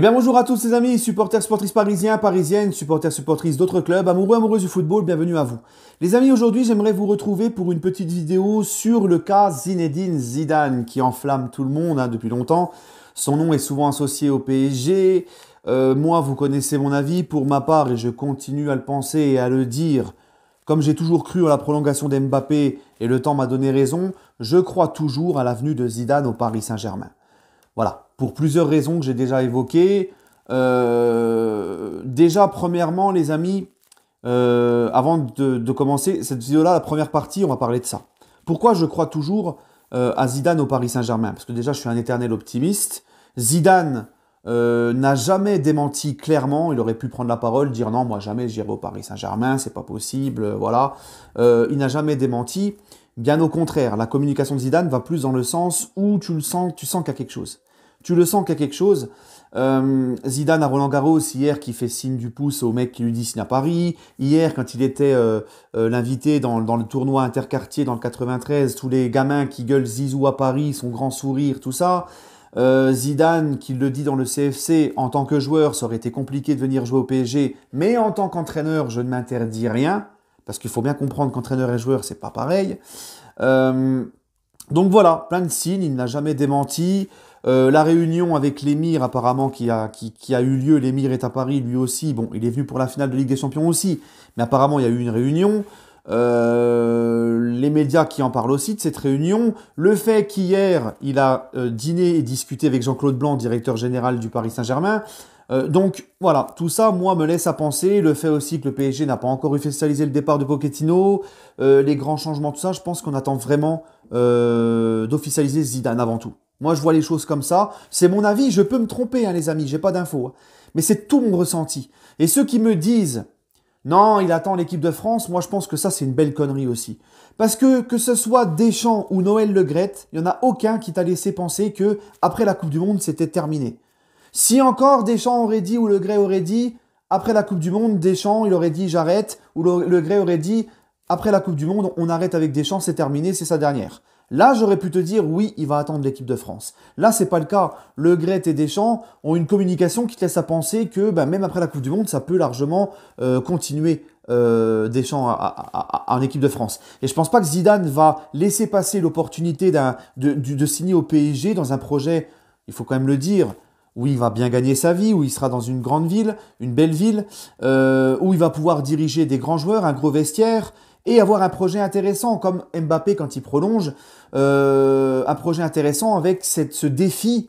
Eh bien bonjour à tous les amis, supporters, supportrices parisiens, parisiennes, supporters, supportrices d'autres clubs, amoureux, amoureuses du football, bienvenue à vous. Les amis, aujourd'hui j'aimerais vous retrouver pour une petite vidéo sur le cas Zinedine Zidane qui enflamme tout le monde hein, depuis longtemps. Son nom est souvent associé au PSG. Euh, moi, vous connaissez mon avis, pour ma part, et je continue à le penser et à le dire, comme j'ai toujours cru à la prolongation d'Mbappé et le temps m'a donné raison, je crois toujours à l'avenue de Zidane au Paris Saint-Germain. Voilà, pour plusieurs raisons que j'ai déjà évoquées. Euh, déjà, premièrement, les amis, euh, avant de, commencer cette vidéo-là, la première partie, on va parler de ça. Pourquoi je crois toujours euh, à Zidane au Paris Saint-Germain Parce que déjà, je suis un éternel optimiste. Zidane n'a jamais démenti clairement. Il aurait pu prendre la parole, dire non, moi jamais j'irai au Paris Saint-Germain, c'est pas possible, voilà. il n'a jamais démenti. Bien au contraire, la communication de Zidane va plus dans le sens où tu le sens, tu sens qu'il y a quelque chose tu le sens qu'il y a quelque chose. Euh, Zidane à Roland Garros hier qui fait signe du pouce au mec qui lui dit signe à Paris. Hier quand il était euh, euh, l'invité dans, le tournoi interquartier dans le 93, tous les gamins qui gueulent Zizou à Paris, son grand sourire, tout ça. Zidane qui le dit dans le CFC, en tant que joueur ça aurait été compliqué de venir jouer au PSG, mais en tant qu'entraîneur je ne m'interdis rien, parce qu'il faut bien comprendre qu'entraîneur et joueur c'est pas pareil. donc voilà, plein de signes, il n'a jamais démenti. Euh, la réunion avec l'émir apparemment qui a, qui, a eu lieu, l'émir est à Paris lui aussi, bon il est venu pour la finale de Ligue des Champions aussi, mais apparemment il y a eu une réunion, euh, les médias qui en parlent aussi de cette réunion, le fait qu'hier il a euh, dîné et discuté avec Jean-Claude Blanc, directeur général du Paris Saint-Germain, donc voilà, tout ça, moi, me laisse à penser. Le fait aussi que le PSG n'a pas encore officialisé le départ de Pochettino, les grands changements, tout ça, je pense qu'on attend vraiment d'officialiser Zidane avant tout. Moi, je vois les choses comme ça. C'est mon avis. Je peux me tromper, hein, les amis. J'ai pas d'infos. Hein. Mais c'est tout mon ressenti. Et ceux qui me disent non, il attend l'équipe de France. Moi, je pense que ça, c'est une belle connerie aussi. Parce que que ce soit Deschamps ou Noël Le il n'y en a aucun qui t'a laissé penser que après la Coupe du Monde, c'était terminé. Si encore Deschamps aurait dit ou Le aurait dit après la Coupe du Monde, Deschamps, il aurait dit j'arrête, ou Le, aurait dit après la Coupe du Monde, on arrête avec Deschamps, c'est terminé, c'est sa dernière. Là, j'aurais pu te dire oui, il va attendre l'équipe de France. Là, c'est pas le cas. Le Gret et Deschamps ont une communication qui te laisse à penser que ben, même après la Coupe du Monde, ça peut largement euh, continuer euh, Deschamps en équipe de France. Et je pense pas que Zidane va laisser passer l'opportunité de, signer au PSG dans un projet, il faut quand même le dire, où il va bien gagner sa vie, où il sera dans une grande ville, une belle ville, euh, où il va pouvoir diriger des grands joueurs, un gros vestiaire et avoir un projet intéressant, comme Mbappé quand il prolonge, euh, un projet intéressant avec cette, ce défi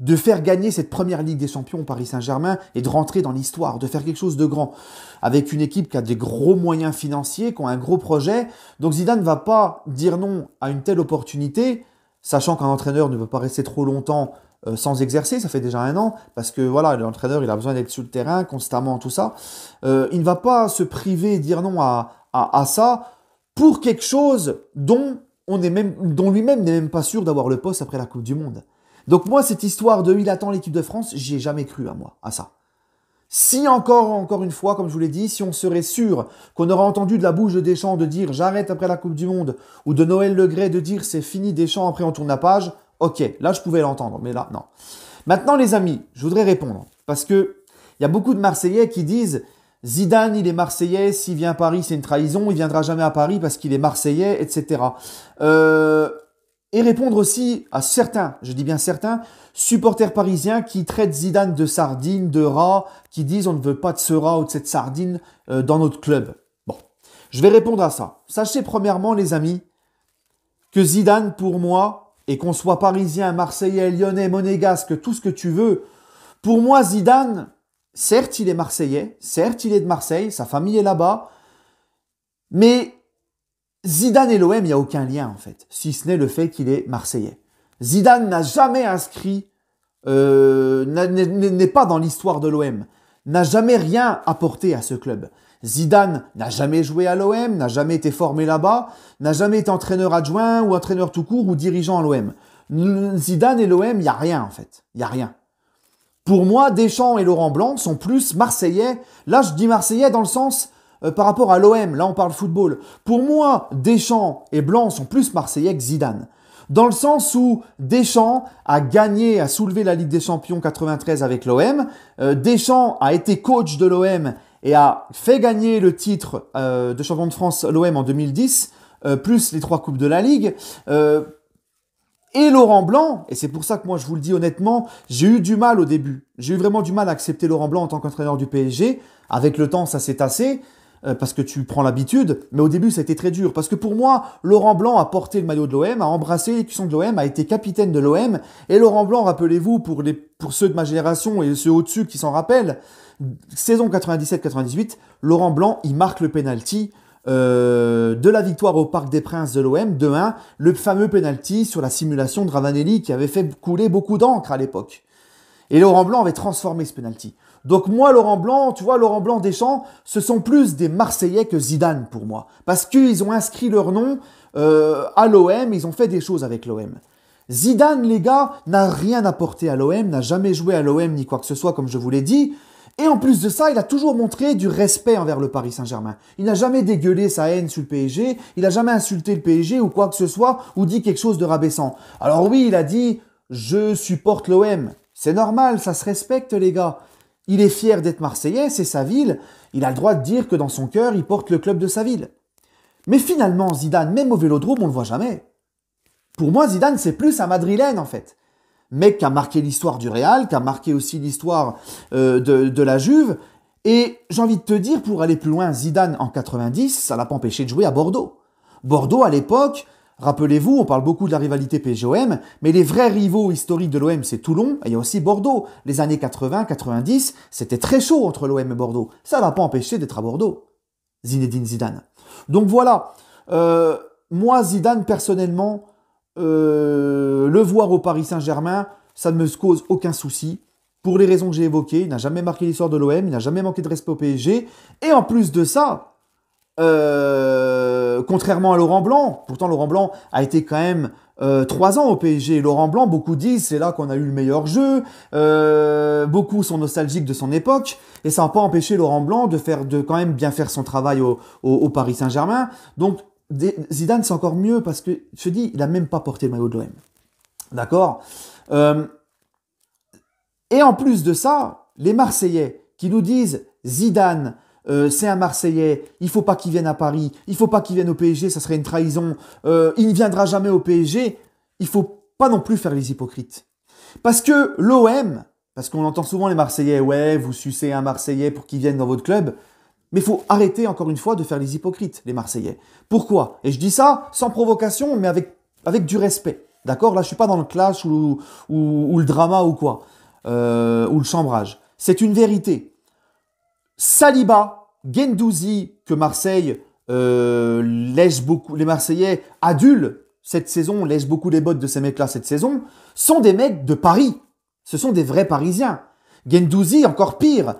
de faire gagner cette première Ligue des Champions au Paris Saint-Germain et de rentrer dans l'histoire, de faire quelque chose de grand, avec une équipe qui a des gros moyens financiers, qui a un gros projet. Donc Zidane ne va pas dire non à une telle opportunité, sachant qu'un entraîneur ne veut pas rester trop longtemps euh, sans exercer, ça fait déjà un an, parce que voilà, l'entraîneur il a besoin d'être sur le terrain constamment, tout ça. Euh, il ne va pas se priver et dire non à, à, ça pour quelque chose dont, on même, dont lui-même n'est même pas sûr d'avoir le poste après la Coupe du Monde. Donc moi, cette histoire de il attend l'équipe de France, j'y ai jamais cru à moi, à ça. Si encore, encore une fois, comme je vous l'ai dit, si on serait sûr qu'on aurait entendu de la bouche de Deschamps de dire j'arrête après la Coupe du Monde, ou de Noël Legré de dire c'est fini Deschamps, après on tourne la page, ok, là je pouvais l'entendre, mais là non. Maintenant les amis, je voudrais répondre, parce que il y a beaucoup de Marseillais qui disent Zidane, il est Marseillais, s'il vient à Paris, c'est une trahison, il viendra jamais à Paris parce qu'il est Marseillais, etc. Euh, et répondre aussi à certains, je dis bien certains, supporters parisiens qui traitent Zidane de sardine, de rat, qui disent on ne veut pas de ce rat ou de cette sardine euh, dans notre club. Bon, je vais répondre à ça. Sachez premièrement, les amis, que Zidane, pour moi, et qu'on soit parisien, marseillais, lyonnais, monégasque, tout ce que tu veux, pour moi, Zidane, Certes, il est marseillais, certes, il est de Marseille, sa famille est là-bas, mais Zidane et l'OM, il n'y a aucun lien en fait, si ce n'est le fait qu'il est marseillais. Zidane n'a jamais inscrit, euh, n'est pas dans l'histoire de l'OM, n'a jamais rien apporté à ce club. Zidane n'a jamais joué à l'OM, n'a jamais été formé là-bas, n'a jamais été entraîneur adjoint ou entraîneur tout court ou dirigeant à l'OM. Zidane et l'OM, il n'y a rien en fait, il n'y a rien. Pour moi, Deschamps et Laurent Blanc sont plus marseillais. Là, je dis marseillais dans le sens euh, par rapport à l'OM. Là, on parle football. Pour moi, Deschamps et Blanc sont plus marseillais que Zidane. Dans le sens où Deschamps a gagné, a soulevé la Ligue des Champions 93 avec l'OM. Euh, Deschamps a été coach de l'OM et a fait gagner le titre euh, de champion de France l'OM en 2010, plus les trois coupes de la Ligue et Laurent Blanc, et c'est pour ça que moi je vous le dis honnêtement, j'ai eu du mal au début. J'ai eu vraiment du mal à accepter Laurent Blanc en tant qu'entraîneur du PSG. Avec le temps, ça s'est tassé euh, parce que tu prends l'habitude, mais au début, ça a été très dur. Parce que pour moi, Laurent Blanc a porté le maillot de l'OM, a embrassé les cuissons de l'OM, a été capitaine de l'OM. Et Laurent Blanc, rappelez-vous, pour, les, pour ceux de ma génération et ceux au-dessus qui s'en rappellent, saison 97-98, Laurent Blanc, il marque le penalty. Euh, de la victoire au Parc des Princes de l'OM de 1 le fameux penalty sur la simulation de Ravanelli qui avait fait couler beaucoup d'encre à l'époque. Et Laurent Blanc avait transformé ce penalty. Donc moi, Laurent Blanc, tu vois, Laurent Blanc, Deschamps, ce sont plus des Marseillais que Zidane pour moi. Parce qu'ils ont inscrit leur nom euh, à l'OM, ils ont fait des choses avec l'OM. Zidane, les gars, n'a rien apporté à l'OM, n'a jamais joué à l'OM ni quoi que ce soit, comme je vous l'ai dit. Et en plus de ça, il a toujours montré du respect envers le Paris Saint-Germain. Il n'a jamais dégueulé sa haine sur le PSG, il n'a jamais insulté le PSG ou quoi que ce soit, ou dit quelque chose de rabaissant. Alors oui, il a dit « je supporte l'OM ». C'est normal, ça se respecte les gars. Il est fier d'être Marseillais, c'est sa ville, il a le droit de dire que dans son cœur, il porte le club de sa ville. Mais finalement, Zidane, même au Vélodrome, on ne le voit jamais. Pour moi, Zidane, c'est plus un Madrilène en fait mec qui a marqué l'histoire du Real, qui a marqué aussi l'histoire euh, de, la Juve. Et j'ai envie de te dire, pour aller plus loin, Zidane en 90, ça l'a pas empêché de jouer à Bordeaux. Bordeaux, à l'époque, rappelez-vous, on parle beaucoup de la rivalité PGOM, mais les vrais rivaux historiques de l'OM, c'est Toulon et il y a aussi Bordeaux. Les années 80-90, c'était très chaud entre l'OM et Bordeaux. Ça l'a pas empêché d'être à Bordeaux. Zinedine Zidane. Donc voilà, euh, moi Zidane personnellement, euh, le voir au Paris Saint-Germain, ça ne me cause aucun souci. Pour les raisons que j'ai évoquées, il n'a jamais marqué l'histoire de l'OM, il n'a jamais manqué de respect au PSG. Et en plus de ça, euh, contrairement à Laurent Blanc, pourtant Laurent Blanc a été quand même euh, trois ans au PSG. Laurent Blanc, beaucoup disent, c'est là qu'on a eu le meilleur jeu. beaucoup sont nostalgiques de son époque. Et ça n'a pas empêché Laurent Blanc de faire, de quand même bien faire son travail au Paris Saint-Germain. Donc, Zidane, c'est encore mieux parce que, je te dis, il n'a même pas porté le maillot de l'OM. D'accord euh, Et en plus de ça, les Marseillais qui nous disent Zidane, euh, c'est un Marseillais, il faut pas qu'il vienne à Paris, il faut pas qu'il vienne au PSG, ça serait une trahison, euh, il ne viendra jamais au PSG, il faut pas non plus faire les hypocrites. Parce que l'OM, parce qu'on entend souvent les Marseillais, ouais, vous sucez un Marseillais pour qu'il vienne dans votre club, mais il faut arrêter, encore une fois, de faire les hypocrites, les Marseillais. Pourquoi Et je dis ça sans provocation, mais avec, avec du respect. D'accord Là, je suis pas dans le clash ou, ou, le drama ou quoi, euh, ou le chambrage. C'est une vérité. Saliba, Gendouzi, que Marseille euh, beaucoup, les Marseillais adultes, cette saison, laisse beaucoup les bottes de ces mecs-là cette saison, sont des mecs de Paris. Ce sont des vrais Parisiens. Gendouzi, encore pire,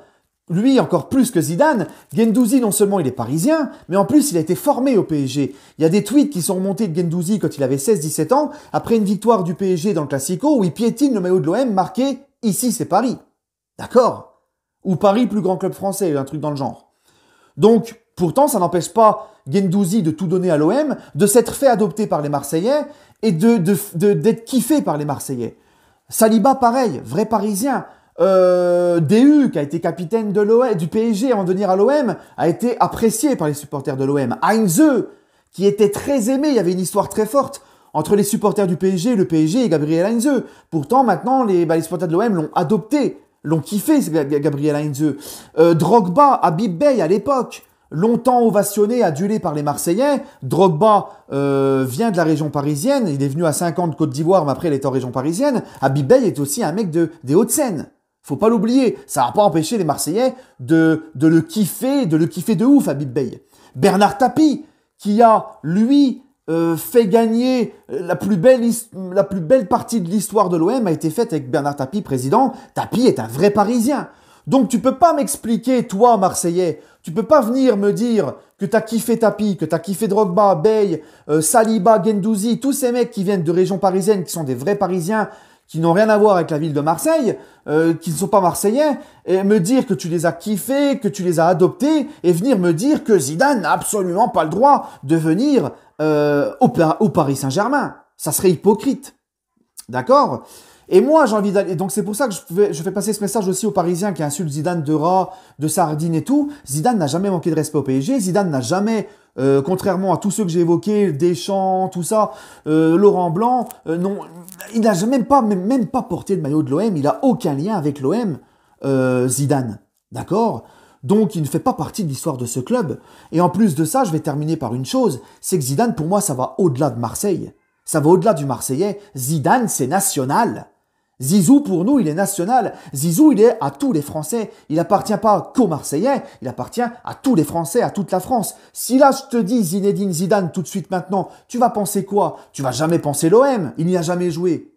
lui encore plus que Zidane, Gendouzi non seulement il est parisien, mais en plus il a été formé au PSG. Il y a des tweets qui sont remontés de Gendouzi quand il avait 16-17 ans, après une victoire du PSG dans le Classico où il piétine le maillot de l'OM marqué « Ici c'est Paris ». D'accord Ou « Paris plus grand club français », un truc dans le genre. Donc, pourtant ça n'empêche pas Gendouzi de tout donner à l'OM, de s'être fait adopter par les Marseillais et de d'être kiffé par les Marseillais. Saliba pareil, vrai parisien, euh, DU, qui a été capitaine de du PSG avant de venir à l'OM, a été apprécié par les supporters de l'OM. Heinze, qui était très aimé, il y avait une histoire très forte entre les supporters du PSG, le PSG et Gabriel Heinze. Pourtant, maintenant, les, bah, supporters de l'OM l'ont adopté, l'ont kiffé, Gabriel Heinze. Euh, Drogba, Habib Bey à l'époque, longtemps ovationné, adulé par les Marseillais. Drogba euh, vient de la région parisienne, il est venu à 50 Côte d'Ivoire, mais après il est en région parisienne. Habib Bey est aussi un mec de, des Hauts-de-Seine. Faut pas l'oublier. Ça n'a pas empêché les Marseillais de, le kiffer, de le kiffer de ouf, Habib Bey. Bernard Tapie, qui a, lui, euh, fait gagner la plus belle, la plus belle partie de l'histoire de l'OM a été faite avec Bernard Tapie, président. Tapie est un vrai Parisien. Donc tu peux pas m'expliquer, toi, Marseillais, tu peux pas venir me dire que t'as kiffé Tapie, que t'as kiffé Drogba, Bey, euh, Saliba, Gendouzi, tous ces mecs qui viennent de régions parisiennes, qui sont des vrais Parisiens, qui n'ont rien à voir avec la ville de Marseille, euh, qui ne sont pas marseillais, et me dire que tu les as kiffés, que tu les as adoptés, et venir me dire que Zidane n'a absolument pas le droit de venir euh, au, Paris Saint-Germain. Ça serait hypocrite. D'accord et moi, j'ai envie d'aller. Donc c'est pour ça que je fais, je fais passer ce message aussi aux Parisiens qui insultent Zidane de rat, de sardine et tout. Zidane n'a jamais manqué de respect au PSG. Zidane n'a jamais, euh, contrairement à tous ceux que j'ai évoqués, Deschamps, tout ça, euh, Laurent Blanc, euh, non, il n'a même pas, même, pas porté le maillot de l'OM. Il a aucun lien avec l'OM, euh, Zidane. D'accord donc il ne fait pas partie de l'histoire de ce club. Et en plus de ça, je vais terminer par une chose, c'est que Zidane, pour moi, ça va au-delà de Marseille. Ça va au-delà du Marseillais. Zidane, c'est national. Zizou, pour nous, il est national. Zizou, il est à tous les Français. Il appartient pas qu'aux Marseillais, il appartient à tous les Français, à toute la France. Si là, je te dis Zinedine Zidane tout de suite maintenant, tu vas penser quoi Tu vas jamais penser l'OM, il n'y a jamais joué.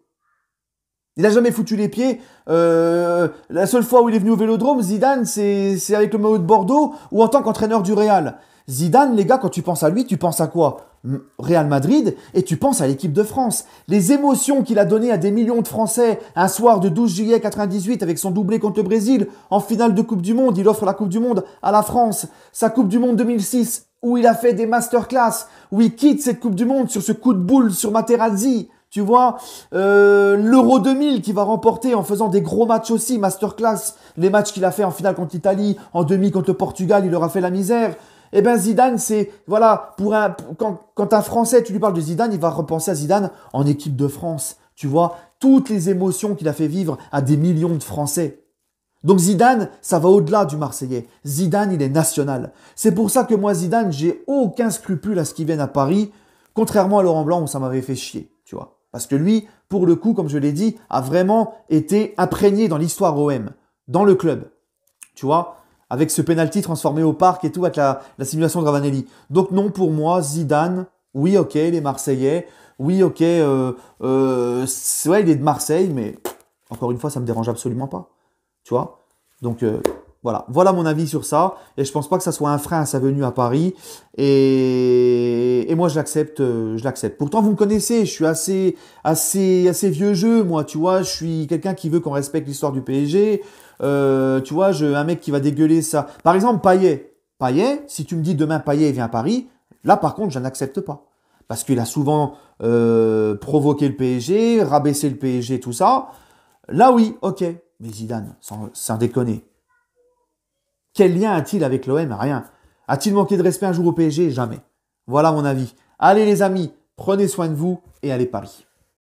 Il n'a jamais foutu les pieds. Euh, la seule fois où il est venu au Vélodrome, Zidane, c'est avec le maillot de Bordeaux ou en tant qu'entraîneur du Real. Zidane, les gars, quand tu penses à lui, tu penses à quoi Real Madrid et tu penses à l'équipe de France. Les émotions qu'il a données à des millions de Français un soir de 12 juillet 98 avec son doublé contre le Brésil en finale de Coupe du Monde, il offre la Coupe du Monde à la France. Sa Coupe du Monde 2006 où il a fait des masterclass, où il quitte cette Coupe du Monde sur ce coup de boule sur Materazzi. Tu vois, euh, l'Euro 2000 qui va remporter en faisant des gros matchs aussi, masterclass, les matchs qu'il a fait en finale contre l'Italie, en demi contre le Portugal, il leur a fait la misère. Eh ben Zidane, c'est voilà pour un quand, quand un Français, tu lui parles de Zidane, il va repenser à Zidane en équipe de France. Tu vois toutes les émotions qu'il a fait vivre à des millions de Français. Donc Zidane, ça va au-delà du Marseillais. Zidane, il est national. C'est pour ça que moi, Zidane, j'ai aucun scrupule à ce qu'il vienne à Paris, contrairement à Laurent Blanc où ça m'avait fait chier, tu vois. Parce que lui, pour le coup, comme je l'ai dit, a vraiment été imprégné dans l'histoire OM, dans le club. Tu vois avec ce penalty transformé au parc et tout, avec la, simulation de Ravanelli. Donc non, pour moi, Zidane, oui, ok, les Marseillais, oui, ok, euh, euh, ouais, il est de Marseille, mais encore une fois, ça me dérange absolument pas. Tu vois Donc, euh, voilà, voilà mon avis sur ça. Et je pense pas que ça soit un frein à sa venue à Paris. Et, et moi, je l'accepte, euh, je l'accepte. Pourtant, vous me connaissez, je suis assez, assez, assez vieux jeu, moi. Tu vois, je suis quelqu'un qui veut qu'on respecte l'histoire du PSG. Euh, tu vois, je, un mec qui va dégueuler ça. Par exemple, Payet. Payet, si tu me dis demain Payet vient à Paris, là, par contre, je n'accepte pas. Parce qu'il a souvent euh, provoqué le PSG, rabaissé le PSG, tout ça. Là, oui, ok. Mais Zidane, sans, sans déconner, quel lien a-t-il avec l'OM Rien. A-t-il manqué de respect un jour au PSG Jamais. Voilà mon avis. Allez les amis, prenez soin de vous et allez Paris.